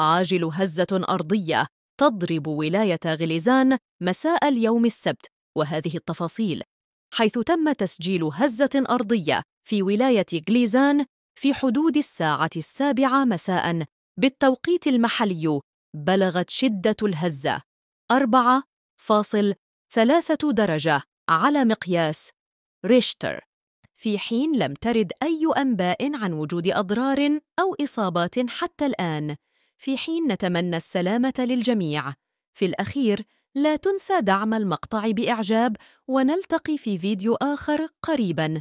عاجل هزة أرضية تضرب ولاية غليزان مساء اليوم السبت وهذه التفاصيل حيث تم تسجيل هزة أرضية في ولاية غليزان في حدود الساعة السابعة مساء بالتوقيت المحلي بلغت شدة الهزة 4.3 درجة على مقياس ريشتر في حين لم ترد أي أنباء عن وجود أضرار أو إصابات حتى الآن في حين نتمنى السلامة للجميع. في الأخير، لا تنسى دعم المقطع بإعجاب ونلتقي في فيديو آخر قريباً.